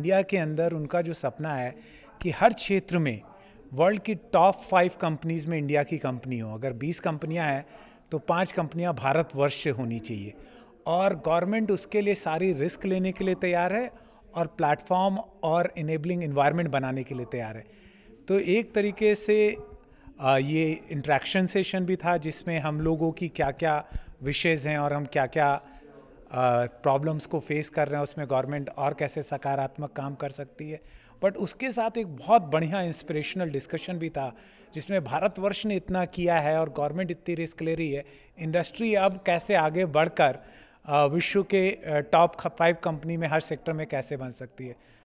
India के अंदर उनका जो सपना है कि हर क्षेत्र में वर्ल्ड की टॉप फाइव कंपनीज़ में इंडिया की कंपनी हो अगर बीस कंपनियाँ हैं तो पाँच कंपनियाँ भारतवर्ष से होनी चाहिए और गवर्नमेंट उसके लिए सारी रिस्क लेने के लिए तैयार है और प्लेटफॉर्म और इनेबलिंग इन्वायरमेंट बनाने के लिए तैयार है तो एक तरीके से ये इंट्रैक्शन सेशन भी था जिसमें हम लोगों की क्या क्या विशेज़ हैं और हम क्या क्या प्रॉब्लम्स को फेस कर रहे हैं उसमें गवर्नमेंट और कैसे सकारात्मक काम कर सकती है बट उसके साथ एक बहुत बढ़िया इंस्पिरेशनल डिस्कशन भी था जिसमें भारतवर्ष ने इतना किया है और गवर्नमेंट इतनी रिस्क ले रही है इंडस्ट्री अब कैसे आगे बढ़कर विश्व के टॉप फाइव कंपनी में हर सेक्टर में कैसे बन सकती है